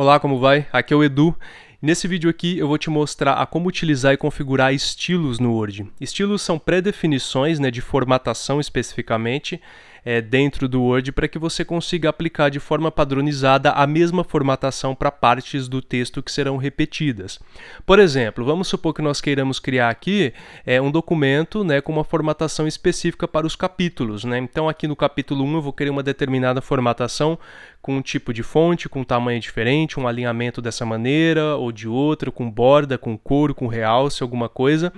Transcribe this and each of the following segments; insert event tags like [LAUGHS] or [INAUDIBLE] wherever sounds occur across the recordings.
Olá, como vai? Aqui é o Edu. Nesse vídeo aqui eu vou te mostrar a como utilizar e configurar estilos no Word. Estilos são pré-definições né, de formatação especificamente é, dentro do Word para que você consiga aplicar de forma padronizada a mesma formatação para partes do texto que serão repetidas. Por exemplo, vamos supor que nós queiramos criar aqui é, um documento né, com uma formatação específica para os capítulos. Né? Então aqui no capítulo 1 eu vou querer uma determinada formatação com um tipo de fonte, com um tamanho diferente, um alinhamento dessa maneira ou de outra, com borda, com couro, com realce, alguma coisa.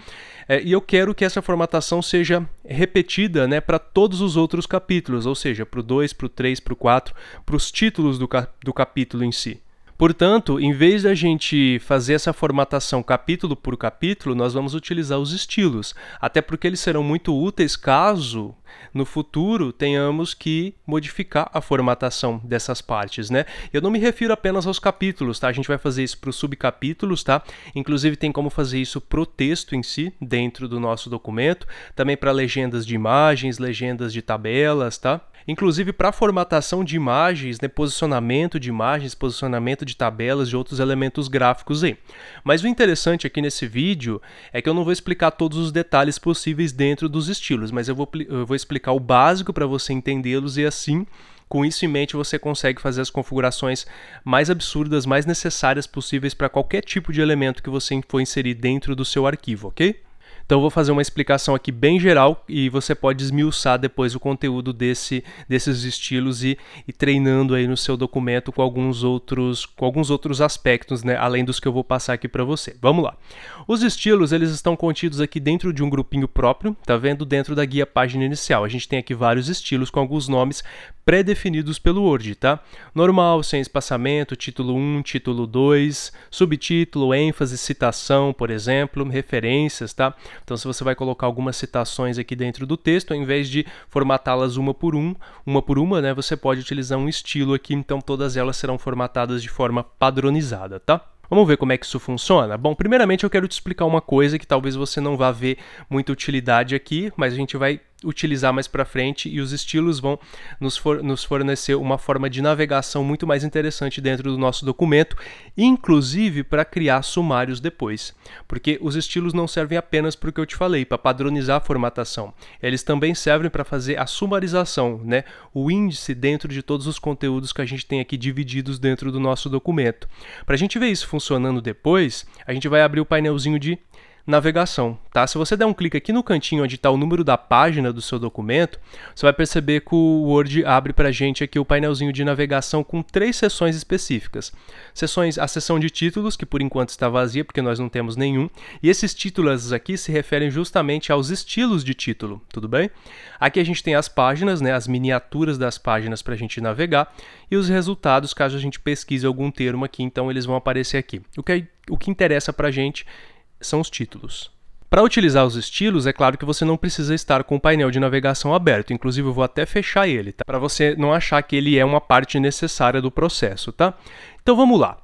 É, e eu quero que essa formatação seja repetida né, para todos os outros capítulos, ou seja, para o 2, para o 3, para o 4, para os títulos do, cap do capítulo em si. Portanto, em vez da gente fazer essa formatação capítulo por capítulo, nós vamos utilizar os estilos, até porque eles serão muito úteis caso no futuro tenhamos que modificar a formatação dessas partes, né? Eu não me refiro apenas aos capítulos, tá? A gente vai fazer isso para os subcapítulos, tá? Inclusive tem como fazer isso pro texto em si, dentro do nosso documento, também para legendas de imagens, legendas de tabelas, tá? inclusive para formatação de imagens, né, posicionamento de imagens, posicionamento de tabelas e outros elementos gráficos aí. Mas o interessante aqui nesse vídeo é que eu não vou explicar todos os detalhes possíveis dentro dos estilos, mas eu vou, eu vou explicar o básico para você entendê-los e assim com isso em mente, você consegue fazer as configurações mais absurdas, mais necessárias possíveis para qualquer tipo de elemento que você for inserir dentro do seu arquivo, ok? Então vou fazer uma explicação aqui bem geral e você pode esmiuçar depois o conteúdo desse, desses estilos e, e treinando aí no seu documento com alguns outros, com alguns outros aspectos, né, além dos que eu vou passar aqui para você. Vamos lá. Os estilos, eles estão contidos aqui dentro de um grupinho próprio, tá vendo? Dentro da guia página inicial. A gente tem aqui vários estilos com alguns nomes pré-definidos pelo Word, tá? Normal, sem espaçamento, título 1, título 2, subtítulo, ênfase, citação, por exemplo, referências, tá? Então, se você vai colocar algumas citações aqui dentro do texto, ao invés de formatá-las uma por um, uma por uma, né, você pode utilizar um estilo aqui, então todas elas serão formatadas de forma padronizada, tá? Vamos ver como é que isso funciona? Bom, primeiramente eu quero te explicar uma coisa que talvez você não vá ver muita utilidade aqui, mas a gente vai utilizar mais para frente e os estilos vão nos, for, nos fornecer uma forma de navegação muito mais interessante dentro do nosso documento, inclusive para criar sumários depois, porque os estilos não servem apenas para o que eu te falei, para padronizar a formatação, eles também servem para fazer a sumarização, né? o índice dentro de todos os conteúdos que a gente tem aqui divididos dentro do nosso documento. Para a gente ver isso funcionando depois, a gente vai abrir o painelzinho de navegação, tá? Se você der um clique aqui no cantinho onde está o número da página do seu documento, você vai perceber que o Word abre para a gente aqui o painelzinho de navegação com três seções específicas. Sessões, a seção de títulos, que por enquanto está vazia porque nós não temos nenhum, e esses títulos aqui se referem justamente aos estilos de título, tudo bem? Aqui a gente tem as páginas, né, as miniaturas das páginas para a gente navegar, e os resultados caso a gente pesquise algum termo aqui, então eles vão aparecer aqui. O que, é, o que interessa para a gente são os títulos. Para utilizar os estilos, é claro que você não precisa estar com o painel de navegação aberto, inclusive eu vou até fechar ele, tá? Para você não achar que ele é uma parte necessária do processo, tá? Então vamos lá.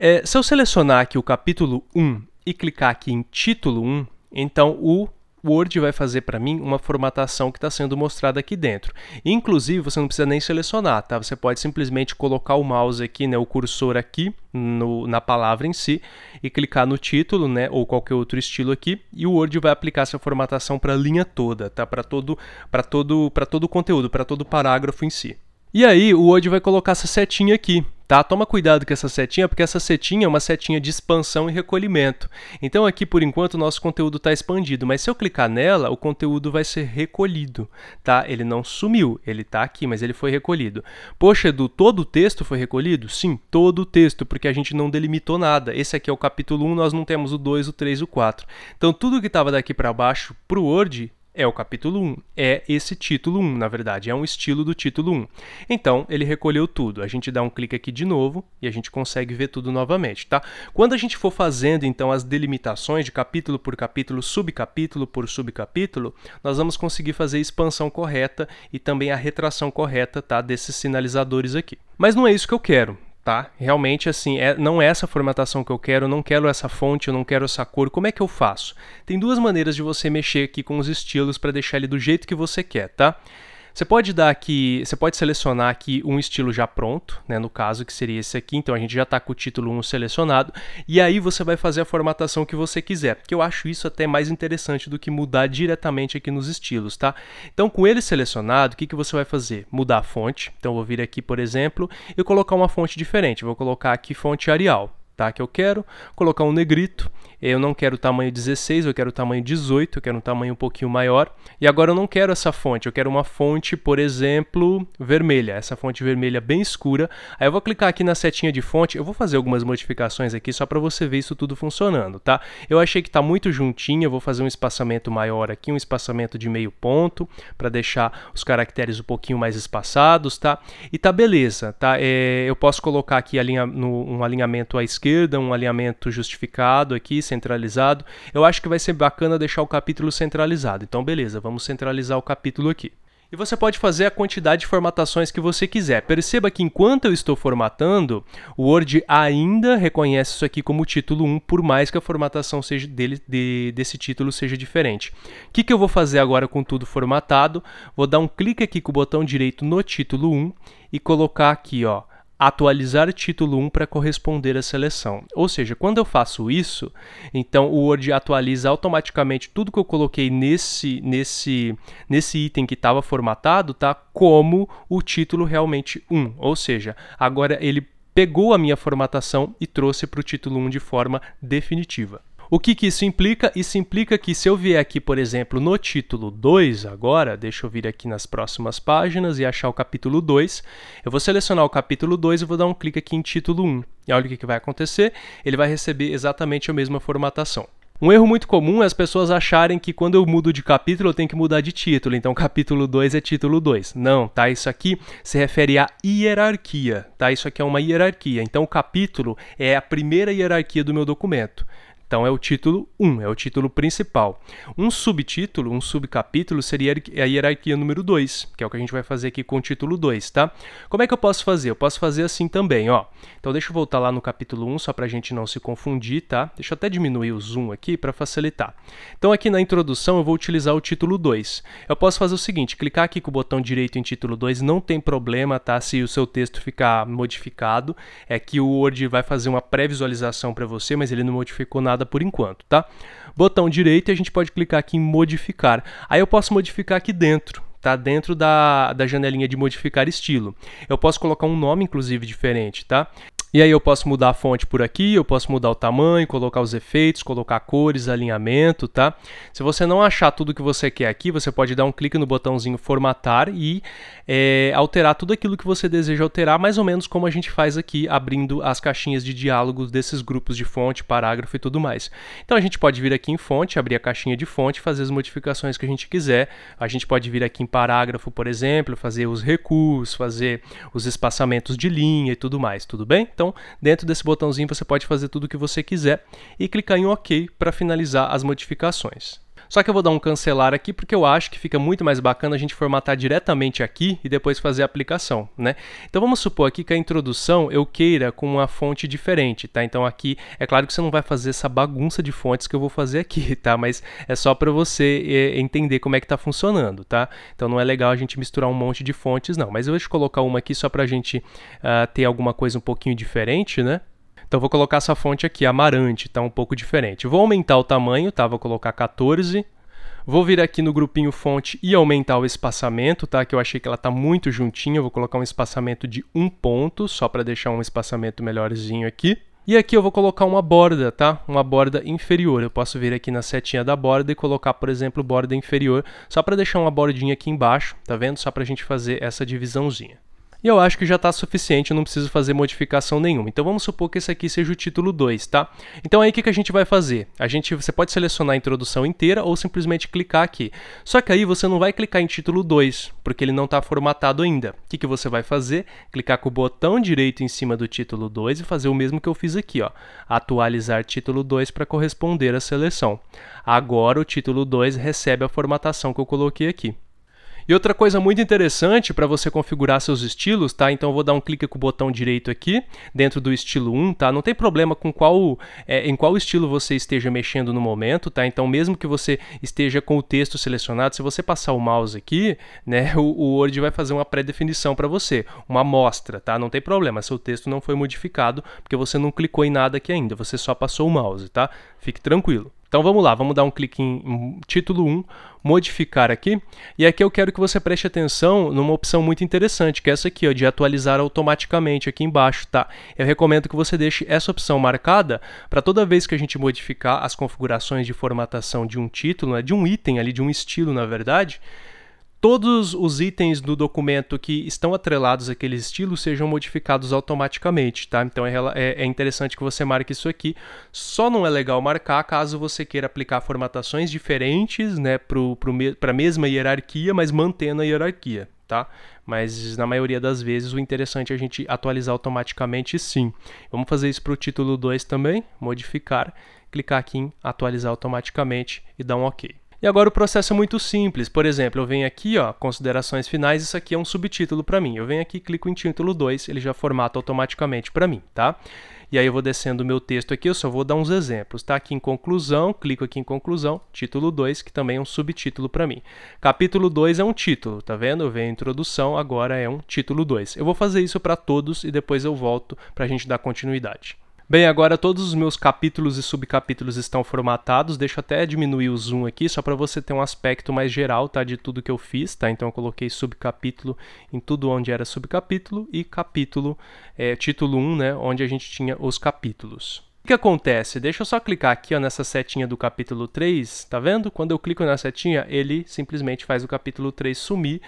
É, se eu selecionar aqui o capítulo 1 e clicar aqui em título 1, então o o Word vai fazer para mim uma formatação que está sendo mostrada aqui dentro. Inclusive, você não precisa nem selecionar, tá? Você pode simplesmente colocar o mouse aqui, né, o cursor aqui no, na palavra em si e clicar no título, né, ou qualquer outro estilo aqui, e o Word vai aplicar essa formatação para a linha toda, tá? Para todo, para todo, para todo o conteúdo, para todo o parágrafo em si. E aí o Word vai colocar essa setinha aqui, tá? Toma cuidado com essa setinha, porque essa setinha é uma setinha de expansão e recolhimento. Então aqui, por enquanto, o nosso conteúdo está expandido, mas se eu clicar nela, o conteúdo vai ser recolhido, tá? Ele não sumiu, ele está aqui, mas ele foi recolhido. Poxa, Edu, todo o texto foi recolhido? Sim, todo o texto, porque a gente não delimitou nada. Esse aqui é o capítulo 1, nós não temos o 2, o 3, o 4. Então tudo que estava daqui para baixo para o Word é o capítulo 1, é esse título 1, na verdade, é um estilo do título 1. Então, ele recolheu tudo. A gente dá um clique aqui de novo e a gente consegue ver tudo novamente, tá? Quando a gente for fazendo então as delimitações de capítulo por capítulo, subcapítulo por subcapítulo, nós vamos conseguir fazer a expansão correta e também a retração correta, tá, desses sinalizadores aqui. Mas não é isso que eu quero tá? Realmente, assim, é, não é essa formatação que eu quero, não quero essa fonte, eu não quero essa cor, como é que eu faço? Tem duas maneiras de você mexer aqui com os estilos para deixar ele do jeito que você quer, tá? Você pode dar aqui, você pode selecionar aqui um estilo já pronto, né, no caso que seria esse aqui, então a gente já está com o título 1 selecionado, e aí você vai fazer a formatação que você quiser, Porque eu acho isso até mais interessante do que mudar diretamente aqui nos estilos, tá? Então com ele selecionado, o que, que você vai fazer? Mudar a fonte, então eu vou vir aqui, por exemplo, e colocar uma fonte diferente, vou colocar aqui fonte Arial, tá? Que eu quero. Colocar um negrito. Eu não quero o tamanho 16, eu quero o tamanho 18, eu quero um tamanho um pouquinho maior. E agora eu não quero essa fonte, eu quero uma fonte, por exemplo, vermelha. Essa fonte vermelha bem escura. Aí eu vou clicar aqui na setinha de fonte. Eu vou fazer algumas modificações aqui só para você ver isso tudo funcionando, tá? Eu achei que tá muito juntinho, eu vou fazer um espaçamento maior aqui, um espaçamento de meio ponto, para deixar os caracteres um pouquinho mais espaçados, tá? E tá beleza, tá? É, eu posso colocar aqui a linha, no, um alinhamento à esquerda esquerda, um alinhamento justificado aqui, centralizado. Eu acho que vai ser bacana deixar o capítulo centralizado. Então, beleza, vamos centralizar o capítulo aqui. E você pode fazer a quantidade de formatações que você quiser. Perceba que enquanto eu estou formatando, o Word ainda reconhece isso aqui como título 1, por mais que a formatação seja dele, de, desse título seja diferente. O que, que eu vou fazer agora com tudo formatado? Vou dar um clique aqui com o botão direito no título 1 e colocar aqui, ó, atualizar título 1 para corresponder à seleção. Ou seja, quando eu faço isso, então o Word atualiza automaticamente tudo que eu coloquei nesse nesse nesse item que estava formatado, tá? Como o título realmente 1. Ou seja, agora ele pegou a minha formatação e trouxe para o título 1 de forma definitiva. O que, que isso implica? Isso implica que se eu vier aqui, por exemplo, no título 2 agora, deixa eu vir aqui nas próximas páginas e achar o capítulo 2, eu vou selecionar o capítulo 2 e vou dar um clique aqui em título 1. Um. E olha o que, que vai acontecer, ele vai receber exatamente a mesma formatação. Um erro muito comum é as pessoas acharem que quando eu mudo de capítulo eu tenho que mudar de título, então capítulo 2 é título 2. Não, tá? Isso aqui se refere à hierarquia, tá? Isso aqui é uma hierarquia. Então o capítulo é a primeira hierarquia do meu documento. Então é o título 1, é o título principal. Um subtítulo, um subcapítulo seria a hierarquia número 2, que é o que a gente vai fazer aqui com o título 2, tá? Como é que eu posso fazer? Eu posso fazer assim também, ó. Então deixa eu voltar lá no capítulo 1 só para a gente não se confundir, tá? Deixa eu até diminuir o zoom aqui para facilitar. Então aqui na introdução eu vou utilizar o título 2. Eu posso fazer o seguinte, clicar aqui com o botão direito em título 2, não tem problema, tá? Se o seu texto ficar modificado, é que o Word vai fazer uma pré-visualização para você, mas ele não modificou nada nada por enquanto, tá? Botão direito e a gente pode clicar aqui em modificar. Aí eu posso modificar aqui dentro, tá? Dentro da, da janelinha de modificar estilo. Eu posso colocar um nome, inclusive, diferente, tá? E aí eu posso mudar a fonte por aqui, eu posso mudar o tamanho, colocar os efeitos, colocar cores, alinhamento, tá? Se você não achar tudo que você quer aqui, você pode dar um clique no botãozinho formatar e é, alterar tudo aquilo que você deseja alterar, mais ou menos como a gente faz aqui, abrindo as caixinhas de diálogo desses grupos de fonte, parágrafo e tudo mais. Então a gente pode vir aqui em fonte, abrir a caixinha de fonte, fazer as modificações que a gente quiser. A gente pode vir aqui em parágrafo, por exemplo, fazer os recuos, fazer os espaçamentos de linha e tudo mais, tudo bem? Então, então, dentro desse botãozinho você pode fazer tudo o que você quiser e clicar em OK para finalizar as modificações. Só que eu vou dar um cancelar aqui porque eu acho que fica muito mais bacana a gente formatar diretamente aqui e depois fazer a aplicação, né? Então vamos supor aqui que a introdução eu queira com uma fonte diferente, tá? Então aqui é claro que você não vai fazer essa bagunça de fontes que eu vou fazer aqui, [LAUGHS] tá? Mas é só para você é, entender como é que tá funcionando, tá? Então não é legal a gente misturar um monte de fontes não, mas eu vou colocar uma aqui só para a gente uh, ter alguma coisa um pouquinho diferente, né? Então vou colocar essa fonte aqui, Amarante, tá um pouco diferente. Vou aumentar o tamanho, tá? Vou colocar 14. Vou vir aqui no grupinho fonte e aumentar o espaçamento, tá? Que eu achei que ela tá muito juntinha. vou colocar um espaçamento de um ponto, só para deixar um espaçamento melhorzinho aqui. E aqui eu vou colocar uma borda, tá? Uma borda inferior. Eu posso vir aqui na setinha da borda e colocar, por exemplo, borda inferior, só para deixar uma bordinha aqui embaixo, tá vendo? Só para a gente fazer essa divisãozinha. E eu acho que já está suficiente, eu não preciso fazer modificação nenhuma. Então vamos supor que esse aqui seja o título 2, tá? Então aí o que, que a gente vai fazer? A gente, você pode selecionar a introdução inteira ou simplesmente clicar aqui. Só que aí você não vai clicar em título 2, porque ele não está formatado ainda. O que, que você vai fazer? Clicar com o botão direito em cima do título 2 e fazer o mesmo que eu fiz aqui, ó. Atualizar título 2 para corresponder à seleção. Agora o título 2 recebe a formatação que eu coloquei aqui. E outra coisa muito interessante para você configurar seus estilos, tá? Então eu vou dar um clique com o botão direito aqui, dentro do estilo 1, tá? Não tem problema com qual, é, em qual estilo você esteja mexendo no momento, tá? Então mesmo que você esteja com o texto selecionado, se você passar o mouse aqui, né, [LAUGHS] o, o Word vai fazer uma pré-definição para você, uma amostra, tá? Não tem problema, seu texto não foi modificado porque você não clicou em nada aqui ainda, você só passou o mouse, tá? Fique tranquilo. Então vamos lá, vamos dar um clique em título 1, modificar aqui. E aqui eu quero que você preste atenção numa opção muito interessante, que é essa aqui, ó, de atualizar automaticamente aqui embaixo, tá? Eu recomendo que você deixe essa opção marcada para toda vez que a gente modificar as configurações de formatação de um título, né, de um item ali, de um estilo, na verdade, todos os itens do documento que estão atrelados àquele estilo sejam modificados automaticamente, tá? Então é, é, é, interessante que você marque isso aqui. Só não é legal marcar caso você queira aplicar formatações diferentes, né, para a mesma hierarquia, mas mantendo a hierarquia, tá? Mas na maioria das vezes o interessante é a gente atualizar automaticamente, sim. Vamos fazer isso para o título 2 também, modificar, clicar aqui em atualizar automaticamente e dar um OK. E agora o processo é muito simples. Por exemplo, eu venho aqui, ó, considerações finais, isso aqui é um subtítulo para mim. Eu venho aqui, clico em título 2, ele já formata automaticamente para mim, tá? E aí eu vou descendo o meu texto aqui, eu só vou dar uns exemplos, tá? Aqui em conclusão, clico aqui em conclusão, título 2, que também é um subtítulo para mim. Capítulo 2 é um título, tá vendo? Veio a introdução, agora é um título 2. Eu vou fazer isso para todos e depois eu volto para a gente dar continuidade. Bem, agora todos os meus capítulos e subcapítulos estão formatados. Deixa eu até diminuir o zoom aqui, só para você ter um aspecto mais geral, tá, de tudo que eu fiz, tá? Então eu coloquei subcapítulo em tudo onde era subcapítulo e capítulo, é, título 1, né, onde a gente tinha os capítulos. O que acontece? Deixa eu só clicar aqui ó, nessa setinha do capítulo 3, tá vendo? Quando eu clico na setinha, ele simplesmente faz o capítulo 3 sumir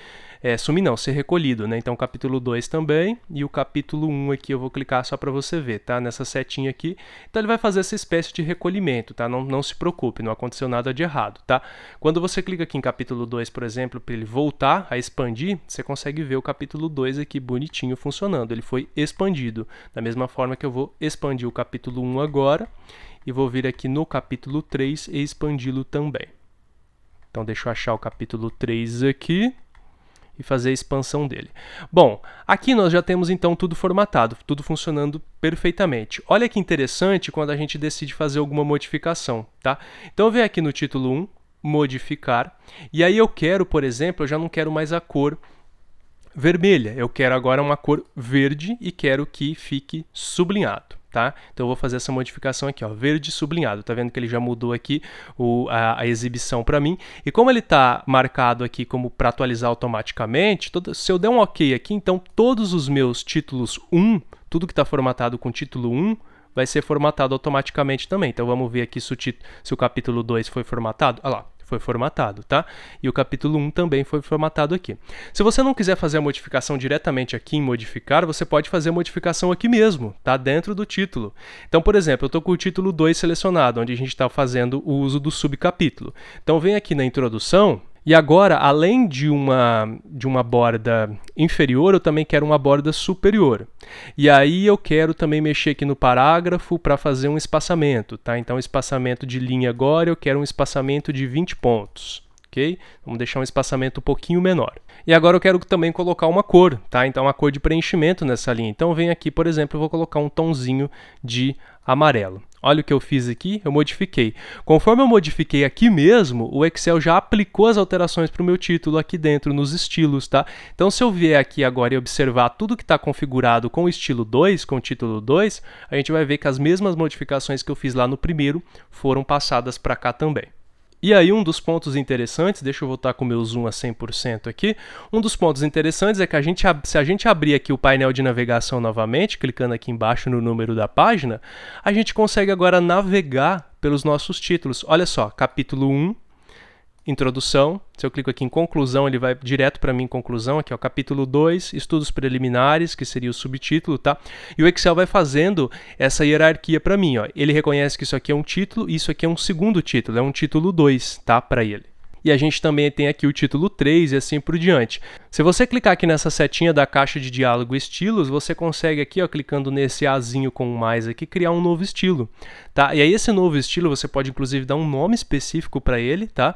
é, sumir não, ser recolhido, né? Então, capítulo 2 também, e o capítulo 1 um aqui eu vou clicar só para você ver, tá? Nessa setinha aqui. Então, ele vai fazer essa espécie de recolhimento, tá? Não, não se preocupe, não aconteceu nada de errado, tá? Quando você clica aqui em capítulo 2, por exemplo, para ele voltar a expandir, você consegue ver o capítulo 2 aqui bonitinho funcionando. Ele foi expandido, da mesma forma que eu vou expandir o capítulo 1 um agora e vou vir aqui no capítulo 3 e expandi-lo também. Então deixa eu achar o capítulo 3 aqui e fazer a expansão dele. Bom, aqui nós já temos então tudo formatado, tudo funcionando perfeitamente. Olha que interessante quando a gente decide fazer alguma modificação, tá? Então eu venho aqui no título 1, modificar, e aí eu quero, por exemplo, eu já não quero mais a cor vermelha, eu quero agora uma cor verde e quero que fique sublinhado tá? Então eu vou fazer essa modificação aqui, ó, verde sublinhado. Tá vendo que ele já mudou aqui o, a, a exibição para mim. E como ele está marcado aqui como para atualizar automaticamente, todo, se eu der um OK aqui, então todos os meus títulos 1, tudo que está formatado com título 1, vai ser formatado automaticamente também. Então vamos ver aqui se o, se o capítulo 2 foi formatado. Olha lá, foi formatado, tá? E o capítulo 1 também foi formatado aqui. Se você não quiser fazer a modificação diretamente aqui em modificar, você pode fazer a modificação aqui mesmo, tá? Dentro do título. Então, por exemplo, eu estou com o título 2 selecionado, onde a gente está fazendo o uso do subcapítulo. Então, vem aqui na introdução, e agora, além de uma, de uma borda inferior, eu também quero uma borda superior. E aí eu quero também mexer aqui no parágrafo para fazer um espaçamento, tá? Então, espaçamento de linha agora, eu quero um espaçamento de 20 pontos ok? Vamos deixar um espaçamento um pouquinho menor. E agora eu quero também colocar uma cor, tá? Então, uma cor de preenchimento nessa linha. Então, vem aqui, por exemplo, eu vou colocar um tonzinho de amarelo. Olha o que eu fiz aqui, eu modifiquei. Conforme eu modifiquei aqui mesmo, o Excel já aplicou as alterações para o meu título aqui dentro, nos estilos, tá? Então, se eu vier aqui agora e observar tudo que está configurado com o estilo 2, com o título 2, a gente vai ver que as mesmas modificações que eu fiz lá no primeiro foram passadas para cá também. E aí um dos pontos interessantes, deixa eu voltar com o meu zoom a 100% aqui, um dos pontos interessantes é que a gente, se a gente abrir aqui o painel de navegação novamente, clicando aqui embaixo no número da página, a gente consegue agora navegar pelos nossos títulos. Olha só, capítulo 1, introdução. Se eu clico aqui em conclusão, ele vai direto para mim em conclusão, aqui o capítulo 2, estudos preliminares, que seria o subtítulo, tá? E o Excel vai fazendo essa hierarquia para mim, ó. Ele reconhece que isso aqui é um título e isso aqui é um segundo título, é um título 2, tá, para ele e a gente também tem aqui o título 3 e assim por diante. Se você clicar aqui nessa setinha da caixa de diálogo estilos, você consegue aqui, ó, clicando nesse azinho com mais aqui, criar um novo estilo, tá? E aí esse novo estilo você pode inclusive dar um nome específico para ele, tá?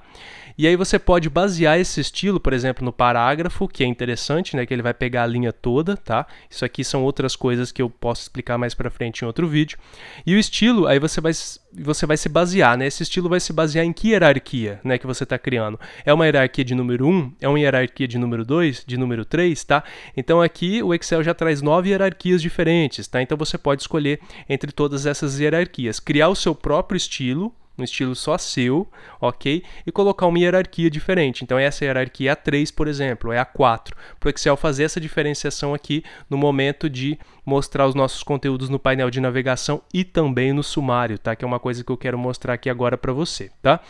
E aí você pode basear esse estilo, por exemplo, no parágrafo, que é interessante, né, que ele vai pegar a linha toda, tá? Isso aqui são outras coisas que eu posso explicar mais para frente em outro vídeo. E o estilo, aí você vai você vai se basear, né? Esse estilo vai se basear em que hierarquia, né, que você está criando? É uma hierarquia de número 1, é uma hierarquia de número 2, de número 3, tá? Então aqui o Excel já traz nove hierarquias diferentes, tá? Então você pode escolher entre todas essas hierarquias, criar o seu próprio estilo um estilo só seu, ok? E colocar uma hierarquia diferente. Então, essa hierarquia é a 3, por exemplo, é a 4. Para o Excel fazer essa diferenciação aqui no momento de mostrar os nossos conteúdos no painel de navegação e também no sumário, tá? Que é uma coisa que eu quero mostrar aqui agora para você, tá?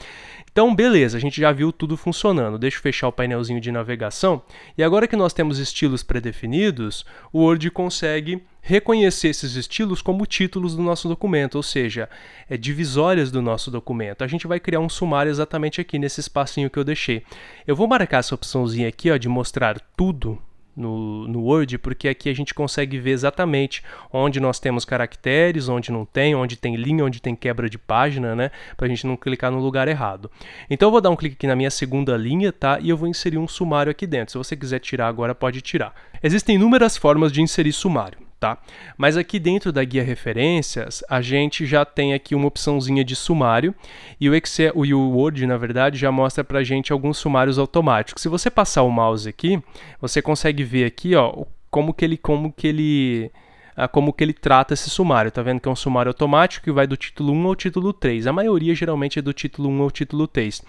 Então, beleza, a gente já viu tudo funcionando. Deixa eu fechar o painelzinho de navegação. E agora que nós temos estilos predefinidos, o Word consegue reconhecer esses estilos como títulos do nosso documento, ou seja, é divisórias do nosso documento. A gente vai criar um sumário exatamente aqui nesse espacinho que eu deixei. Eu vou marcar essa opçãozinha aqui ó, de mostrar tudo no, no Word, porque aqui a gente consegue ver exatamente onde nós temos caracteres, onde não tem, onde tem linha, onde tem quebra de página, né? Para a gente não clicar no lugar errado. Então eu vou dar um clique aqui na minha segunda linha, tá? E eu vou inserir um sumário aqui dentro. Se você quiser tirar agora, pode tirar. Existem inúmeras formas de inserir sumário tá? Mas aqui dentro da guia referências, a gente já tem aqui uma opçãozinha de sumário e o Excel e o Word, na verdade, já mostra pra gente alguns sumários automáticos. Se você passar o mouse aqui, você consegue ver aqui, ó, como que ele como que ele como que ele trata esse sumário. Tá vendo que é um sumário automático que vai do título 1 ao título 3. A maioria geralmente é do título 1 ao título 3.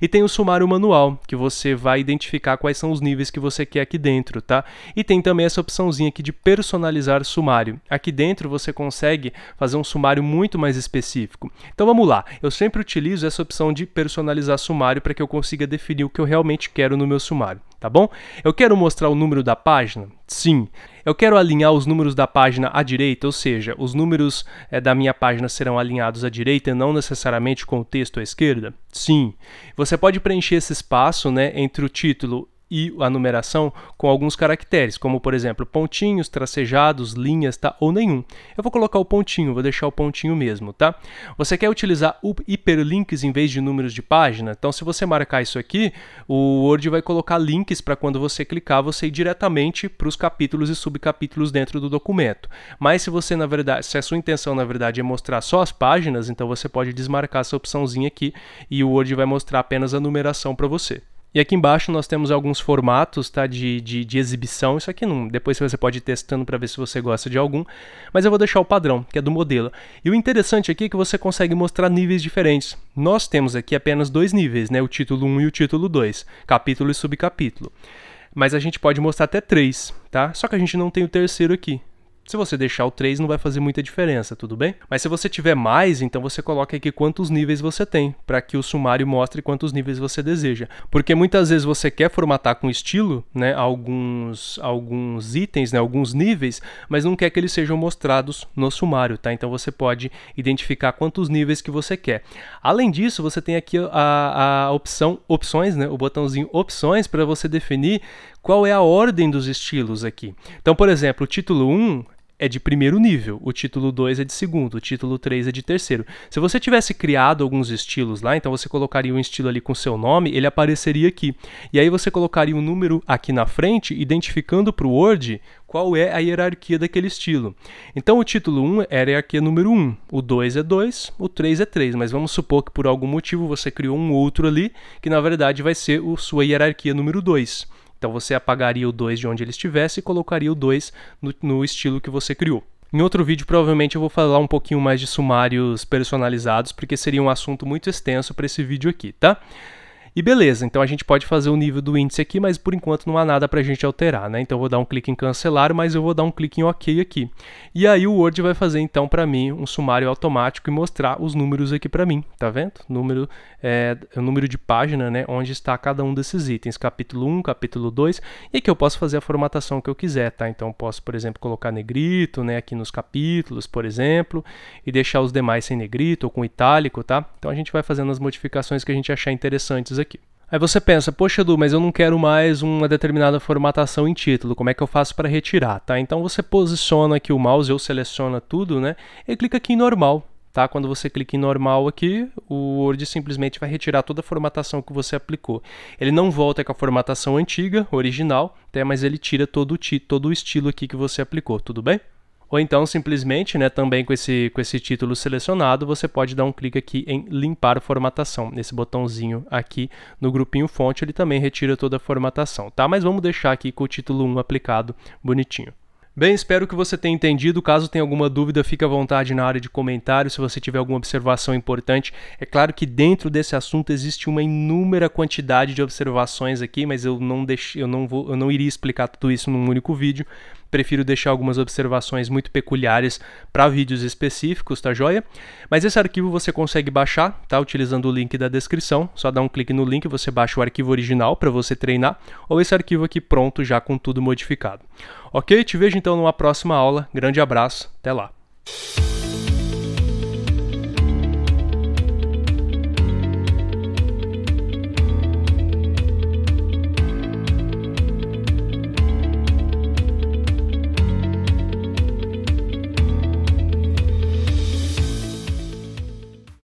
E tem o sumário manual, que você vai identificar quais são os níveis que você quer aqui dentro, tá? E tem também essa opçãozinha aqui de personalizar sumário. Aqui dentro você consegue fazer um sumário muito mais específico. Então vamos lá. Eu sempre utilizo essa opção de personalizar sumário para que eu consiga definir o que eu realmente quero no meu sumário tá bom? Eu quero mostrar o número da página? Sim. Eu quero alinhar os números da página à direita, ou seja, os números é, da minha página serão alinhados à direita e não necessariamente com o texto à esquerda? Sim. Você pode preencher esse espaço né, entre o título e a numeração com alguns caracteres, como por exemplo pontinhos, tracejados, linhas, tá? Ou nenhum. Eu vou colocar o pontinho, vou deixar o pontinho mesmo, tá? Você quer utilizar hiperlinks em vez de números de página? Então, se você marcar isso aqui, o Word vai colocar links para quando você clicar, você ir diretamente para os capítulos e subcapítulos dentro do documento. Mas se você, na verdade, se a sua intenção, na verdade, é mostrar só as páginas, então você pode desmarcar essa opçãozinha aqui e o Word vai mostrar apenas a numeração para você. E aqui embaixo nós temos alguns formatos tá, de, de, de exibição. Isso aqui não, depois você pode ir testando para ver se você gosta de algum. Mas eu vou deixar o padrão, que é do modelo. E o interessante aqui é que você consegue mostrar níveis diferentes. Nós temos aqui apenas dois níveis, né, o título 1 e o título 2, capítulo e subcapítulo. Mas a gente pode mostrar até três, tá? Só que a gente não tem o terceiro aqui. Se você deixar o 3, não vai fazer muita diferença, tudo bem? Mas se você tiver mais, então você coloca aqui quantos níveis você tem, para que o sumário mostre quantos níveis você deseja. Porque muitas vezes você quer formatar com estilo, né, alguns, alguns itens, né, alguns níveis, mas não quer que eles sejam mostrados no sumário, tá? Então você pode identificar quantos níveis que você quer. Além disso, você tem aqui a, a opção opções, né, o botãozinho opções para você definir qual é a ordem dos estilos aqui. Então, por exemplo, o título 1 é de primeiro nível, o título 2 é de segundo, o título 3 é de terceiro. Se você tivesse criado alguns estilos lá, então você colocaria um estilo ali com seu nome, ele apareceria aqui. E aí você colocaria um número aqui na frente, identificando para o Word qual é a hierarquia daquele estilo. Então o título 1 é a hierarquia número 1, o 2 é 2, o 3 é 3, mas vamos supor que por algum motivo você criou um outro ali, que na verdade vai ser a sua hierarquia número 2. Então você apagaria o 2 de onde ele estivesse e colocaria o 2 no, no estilo que você criou. Em outro vídeo, provavelmente, eu vou falar um pouquinho mais de sumários personalizados, porque seria um assunto muito extenso para esse vídeo aqui, tá? E beleza, então a gente pode fazer o nível do índice aqui, mas por enquanto não há nada para a gente alterar, né? Então eu vou dar um clique em cancelar, mas eu vou dar um clique em OK aqui. E aí o Word vai fazer então para mim um sumário automático e mostrar os números aqui para mim, tá vendo? Número, é, o número de página, né? Onde está cada um desses itens, capítulo 1, capítulo 2, e aqui eu posso fazer a formatação que eu quiser, tá? Então eu posso, por exemplo, colocar negrito, né? Aqui nos capítulos, por exemplo, e deixar os demais sem negrito ou com itálico, tá? Então a gente vai fazendo as modificações que a gente achar interessantes aqui aqui. Aí você pensa, poxa Edu, mas eu não quero mais uma determinada formatação em título, como é que eu faço para retirar, tá? Então você posiciona aqui o mouse ou seleciona tudo, né? E clica aqui em normal, tá? Quando você clica em normal aqui, o Word simplesmente vai retirar toda a formatação que você aplicou. Ele não volta com a formatação antiga, original, até, né, mas ele tira todo o, todo o estilo aqui que você aplicou, tudo bem? Ou então, simplesmente, né, também com esse, com esse título selecionado, você pode dar um clique aqui em limpar formatação, nesse botãozinho aqui no grupinho fonte, ele também retira toda a formatação, tá? Mas vamos deixar aqui com o título 1 aplicado bonitinho. Bem, espero que você tenha entendido. Caso tenha alguma dúvida, fique à vontade na área de comentários. Se você tiver alguma observação importante, é claro que dentro desse assunto existe uma inúmera quantidade de observações aqui, mas eu não eu não vou, eu não iria explicar tudo isso num único vídeo. Prefiro deixar algumas observações muito peculiares para vídeos específicos, tá joia? Mas esse arquivo você consegue baixar, tá? Utilizando o link da descrição. Só dá um clique no link, e você baixa o arquivo original para você treinar, ou esse arquivo aqui pronto já com tudo modificado. Ok? Te vejo então numa próxima aula. Grande abraço. Até lá.